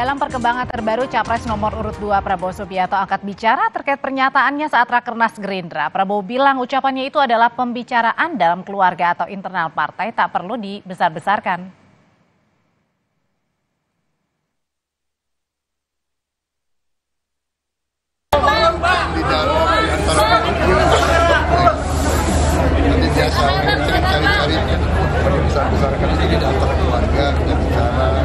Dalam perkembangan terbaru, Capres nomor urut 2 Prabowo Subianto angkat bicara terkait pernyataannya saat Rakernas Gerindra. Prabowo bilang ucapannya itu adalah pembicaraan dalam keluarga atau internal partai tak perlu dibesar-besarkan. besar-besarkan di dalam keluarga kita bicara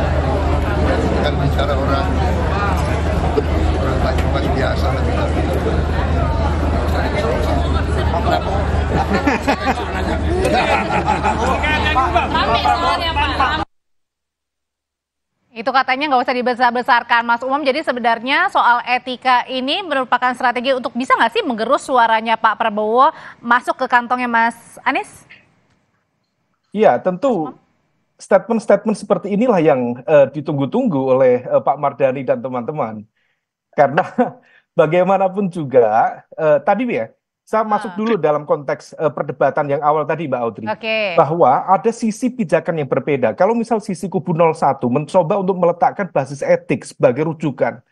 katanya nggak usah dibesar-besarkan Mas Umam. Jadi sebenarnya soal etika ini merupakan strategi untuk bisa nggak sih menggerus suaranya Pak Prabowo masuk ke kantongnya Mas Anies? Iya, tentu statement-statement seperti inilah yang uh, ditunggu-tunggu oleh uh, Pak Mardani dan teman-teman. Karena bagaimanapun juga uh, tadi ya saya masuk ah. dulu dalam konteks uh, perdebatan yang awal tadi Mbak Audrey okay. bahwa ada sisi pijakan yang berbeda. Kalau misal sisi kubu 01 mencoba untuk meletakkan basis etik sebagai rujukan.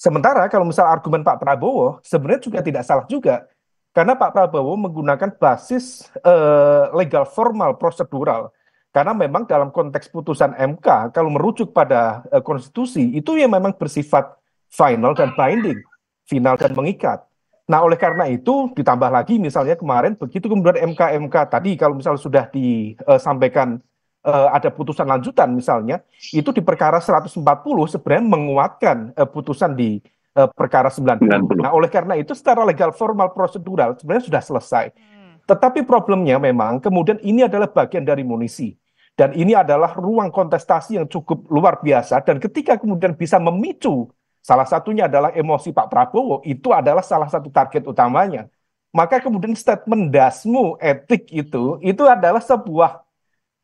Sementara kalau misal argumen Pak Prabowo sebenarnya juga tidak salah juga karena Pak Prabowo menggunakan basis uh, legal formal prosedural. Karena memang dalam konteks putusan MK kalau merujuk pada uh, konstitusi itu yang memang bersifat final dan binding, final dan mengikat. Nah, oleh karena itu ditambah lagi misalnya kemarin begitu kemudian MK MK tadi kalau misalnya sudah disampaikan eh, eh, ada putusan lanjutan misalnya itu di perkara 140 sebenarnya menguatkan eh, putusan di perkara 90. 90. Nah, oleh karena itu secara legal formal prosedural sebenarnya sudah selesai. Hmm. Tetapi problemnya memang kemudian ini adalah bagian dari munisi dan ini adalah ruang kontestasi yang cukup luar biasa dan ketika kemudian bisa memicu Salah satunya adalah emosi Pak Prabowo, itu adalah salah satu target utamanya. Maka kemudian statement dasmu etik itu, itu adalah sebuah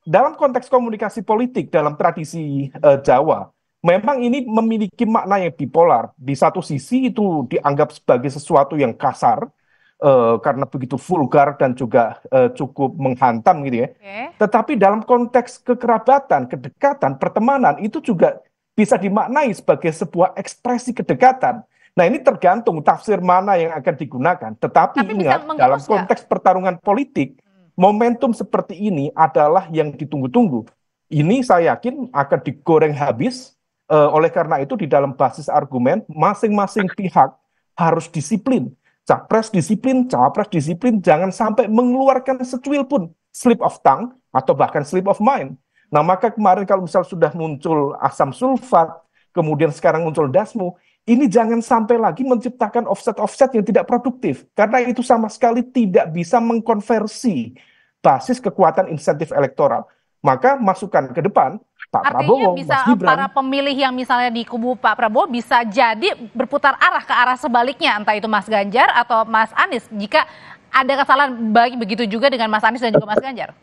dalam konteks komunikasi politik dalam tradisi uh, Jawa. Memang ini memiliki makna yang bipolar. Di satu sisi itu dianggap sebagai sesuatu yang kasar, uh, karena begitu vulgar dan juga uh, cukup menghantam gitu ya. Okay. Tetapi dalam konteks kekerabatan, kedekatan, pertemanan itu juga bisa dimaknai sebagai sebuah ekspresi kedekatan. Nah ini tergantung tafsir mana yang akan digunakan. Tetapi Tapi ingat dalam konteks gak? pertarungan politik, hmm. momentum seperti ini adalah yang ditunggu-tunggu. Ini saya yakin akan digoreng habis. Eh, oleh karena itu di dalam basis argumen masing-masing pihak harus disiplin. Capres disiplin, cawapres disiplin, jangan sampai mengeluarkan secuil pun slip of tongue atau bahkan slip of mind Nah maka kemarin kalau misal sudah muncul asam sulfat, kemudian sekarang muncul dasmu, ini jangan sampai lagi menciptakan offset-offset yang tidak produktif. Karena itu sama sekali tidak bisa mengkonversi basis kekuatan insentif elektoral. Maka masukan ke depan Pak Artinya Prabowo, bisa Mas Gibran, para pemilih yang misalnya di kubu Pak Prabowo bisa jadi berputar arah ke arah sebaliknya entah itu Mas Ganjar atau Mas Anies jika ada kesalahan baik begitu juga dengan Mas Anies dan juga Mas Ganjar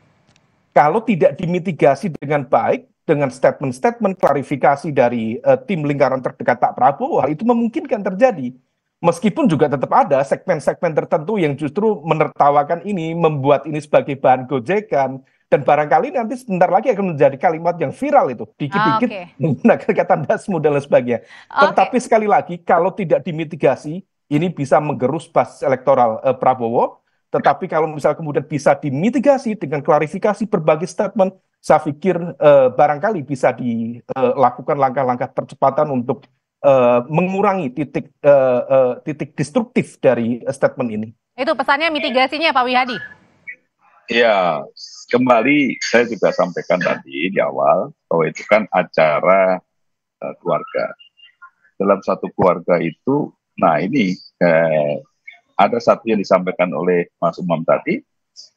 kalau tidak dimitigasi dengan baik dengan statement-statement klarifikasi dari uh, tim lingkaran terdekat Pak Prabowo itu memungkinkan terjadi. Meskipun juga tetap ada segmen-segmen tertentu yang justru menertawakan ini, membuat ini sebagai bahan gojekan, dan barangkali nanti sebentar lagi akan menjadi kalimat yang viral itu dikit-dikit oh, ah, okay. menggunakan kata dasmu dan sebagainya. Okay. Tetapi sekali lagi kalau tidak dimitigasi ini bisa menggerus pas elektoral uh, Prabowo tetapi kalau misal kemudian bisa dimitigasi dengan klarifikasi berbagai statement, saya pikir eh, barangkali bisa dilakukan eh, langkah-langkah percepatan untuk eh, mengurangi titik eh, eh, titik destruktif dari statement ini. Itu pesannya mitigasinya Pak Wihadi. Ya, kembali saya juga sampaikan tadi di awal bahwa itu kan acara uh, keluarga. Dalam satu keluarga itu, nah ini eh, ada satu yang disampaikan oleh Mas Umam tadi,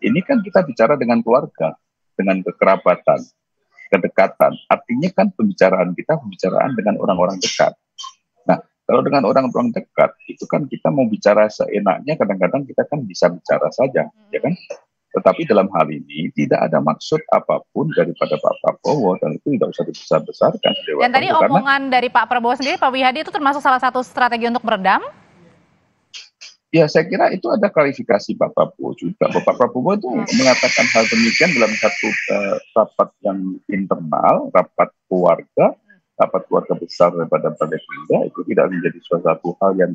ini kan kita bicara dengan keluarga, dengan kekerabatan, kedekatan. Artinya kan pembicaraan kita pembicaraan dengan orang-orang dekat. Nah, kalau dengan orang-orang dekat, itu kan kita mau bicara seenaknya, kadang-kadang kita kan bisa bicara saja, ya kan? Tetapi dalam hal ini tidak ada maksud apapun daripada Pak Prabowo dan itu tidak usah dibesar-besarkan. Dan tadi omongan karena, dari Pak Prabowo sendiri, Pak Wihadi itu termasuk salah satu strategi untuk meredam Ya saya kira itu ada klarifikasi Pak Prabowo juga. Bapak Prabowo itu ya. mengatakan hal demikian dalam satu uh, rapat yang internal, rapat keluarga, rapat keluarga besar daripada Partai Gerindra itu tidak menjadi suatu hal yang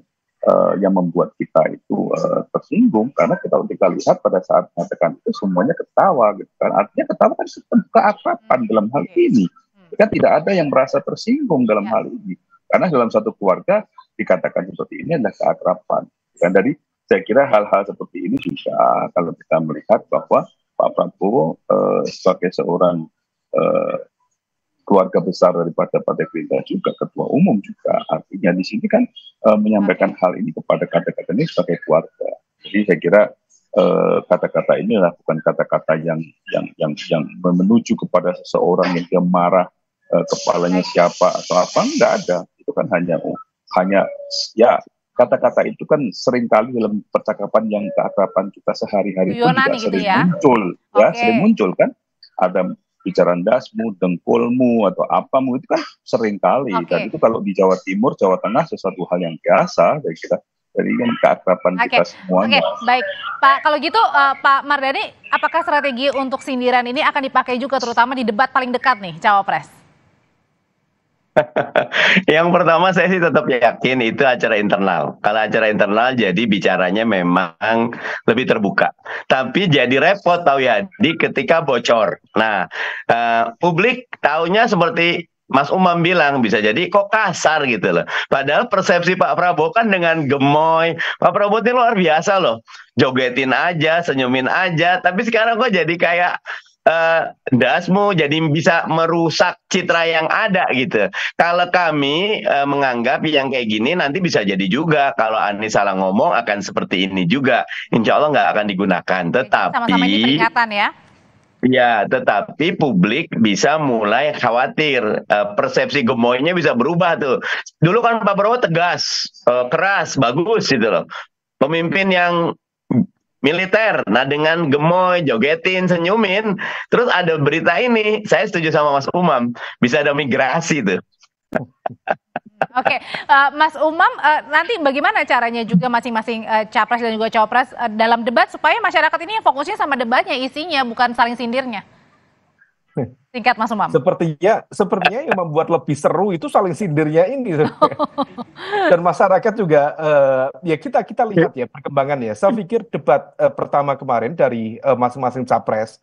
uh, yang membuat kita itu uh, tersinggung karena kita kita lihat pada saat mengatakan itu semuanya ketawa gitu kan. Artinya ketawa kan sebuah keakraban hmm, dalam hal ini. Hmm. Kan tidak ada yang merasa tersinggung dalam ya. hal ini. Karena dalam satu keluarga dikatakan seperti ini adalah keakrapan kan tadi saya kira hal-hal seperti ini susah kalau kita melihat bahwa Pak Prabowo uh, sebagai seorang uh, keluarga besar daripada Partai Gerindra juga ketua umum juga artinya di sini kan eh, menyampaikan hal ini kepada kata-kata ini sebagai keluarga jadi saya kira kata-kata ini adalah bukan kata-kata yang yang yang yang menuju kepada seseorang yang dia marah kepalanya siapa atau apa nggak ada itu kan hanya hanya ya kata-kata itu kan seringkali dalam percakapan yang keakraban kita sehari-hari pun juga gitu sering ya? muncul, okay. ya sering muncul kan. Ada bicara dasmu, dengkulmu atau apamu itu kan seringkali. Okay. Dan itu kalau di Jawa Timur, Jawa Tengah sesuatu hal yang biasa dari ya, kita Jadi kan keakraban okay. kita semuanya. Oke, okay. baik. Pak, kalau gitu uh, Pak Mardani, apakah strategi untuk sindiran ini akan dipakai juga terutama di debat paling dekat nih, Cawapres? yang pertama saya sih tetap yakin itu acara internal. Kalau acara internal jadi bicaranya memang lebih terbuka. Tapi jadi repot tahu ya di ketika bocor. Nah, uh, publik taunya seperti Mas Umam bilang bisa jadi kok kasar gitu loh. Padahal persepsi Pak Prabowo kan dengan gemoy. Pak Prabowo ini luar biasa loh. Jogetin aja, senyumin aja. Tapi sekarang kok jadi kayak uh, dasmu jadi bisa merusak citra yang ada gitu. Kalau kami uh, menganggap yang kayak gini nanti bisa jadi juga kalau Anies salah ngomong akan seperti ini juga. Insya Allah nggak akan digunakan. Tetapi sama-sama ya. Ya, tetapi publik bisa mulai khawatir. E, persepsi gemoynya bisa berubah tuh. Dulu kan Pak Prabowo tegas, e, keras, bagus gitu loh. Pemimpin yang militer. Nah dengan gemoy, jogetin, senyumin, terus ada berita ini, saya setuju sama Mas Umam, bisa ada migrasi tuh. Oke, okay. uh, eh, Mas Umam, uh, nanti bagaimana caranya juga masing-masing uh, capres dan juga cawapres uh, dalam debat supaya masyarakat ini fokusnya sama debatnya, isinya, bukan saling sindirnya? Singkat Mas Umam. Sepertinya sepertinya yang membuat lebih seru itu saling sindirnya ini. Dan masyarakat juga uh, ya kita kita lihat ya perkembangannya Saya pikir debat uh, pertama kemarin dari uh, masing-masing capres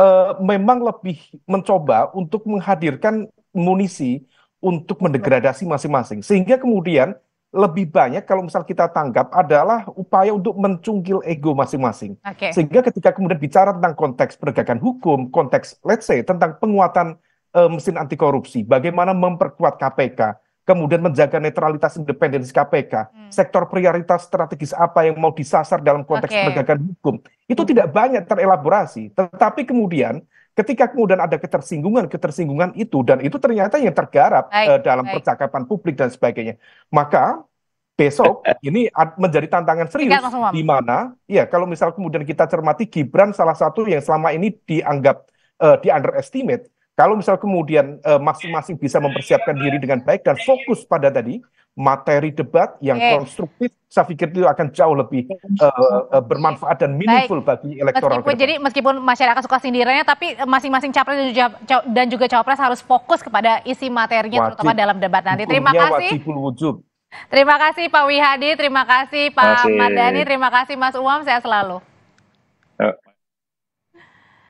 uh, memang lebih mencoba untuk menghadirkan munisi untuk mendegradasi masing-masing. Sehingga kemudian lebih banyak kalau misal kita tanggap adalah upaya untuk mencungkil ego masing-masing. Okay. Sehingga ketika kemudian bicara tentang konteks penegakan hukum, konteks let's say tentang penguatan uh, mesin anti korupsi, bagaimana memperkuat KPK, kemudian menjaga netralitas independensi KPK, hmm. sektor prioritas strategis apa yang mau disasar dalam konteks okay. penegakan hukum. Itu hmm. tidak banyak terelaborasi, tetapi kemudian ketika kemudian ada ketersinggungan ketersinggungan itu dan itu ternyata yang tergarap baik, uh, dalam baik. percakapan publik dan sebagainya maka besok eh, eh. ini menjadi tantangan serius di mana ya kalau misal kemudian kita cermati Gibran salah satu yang selama ini dianggap uh, di underestimate kalau misal kemudian masing-masing uh, masing -masing bisa mempersiapkan diri dengan baik dan fokus pada tadi materi debat yang okay. konstruktif, saya pikir itu akan jauh lebih uh, bermanfaat dan meaningful Baik. bagi elektoral. Meskipun, jadi meskipun masyarakat suka sindirannya, tapi masing-masing capres dan juga cawapres harus fokus kepada isi materinya, wajib. terutama dalam debat nanti. Terima kasih. Wajib Terima kasih Pak Wihadi, terima kasih Pak Mardhani, terima kasih Mas Umam, Saya selalu. Uh.